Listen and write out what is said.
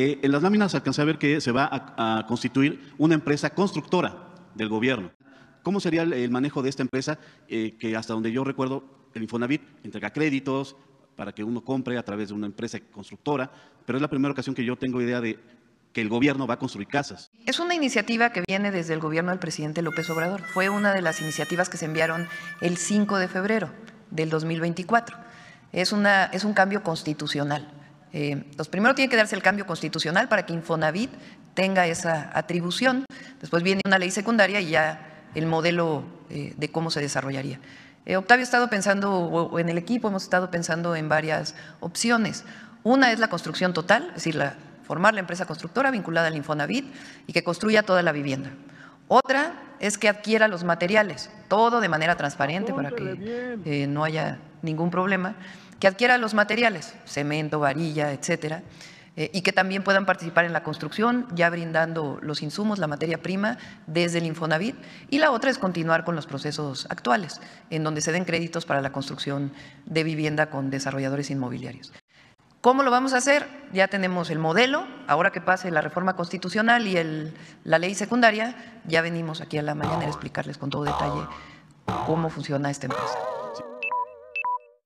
Eh, en las láminas alcancé a ver que se va a, constituir una empresa constructora del gobierno. ¿Cómo sería el, manejo de esta empresa eh, que hasta donde yo recuerdo el Infonavit entrega créditos para que uno compre a través de una empresa constructora, pero es la primera ocasión que yo tengo idea de que el gobierno va a construir casas. Es una iniciativa que viene desde el gobierno del presidente López Obrador. Fue una de las iniciativas que se enviaron el 5 de febrero del 2024. Es, una, es un cambio constitucional. Eh, primero tiene que darse el cambio constitucional para que Infonavit tenga esa atribución. Después viene una ley secundaria y ya el modelo eh, de cómo se desarrollaría. Eh, Octavio ha estado pensando, o en el equipo hemos estado pensando en varias opciones. Una es la construcción total, es decir, la, formar la empresa constructora vinculada al Infonavit y que construya toda la vivienda. Otra es que adquiera los materiales, todo de manera transparente para que eh, no haya ningún problema, que adquiera los materiales, cemento, varilla, etcétera, eh, y que también puedan participar en la construcción, ya brindando los insumos, la materia prima desde el Infonavit. Y la otra es continuar con los procesos actuales, en donde se den créditos para la construcción de vivienda con desarrolladores inmobiliarios. ¿Cómo lo vamos a hacer? ya tenemos el modelo, ahora que pase la reforma constitucional y el, la ley secundaria, ya venimos aquí a la mañana a explicarles con todo detalle cómo funciona esta empresa.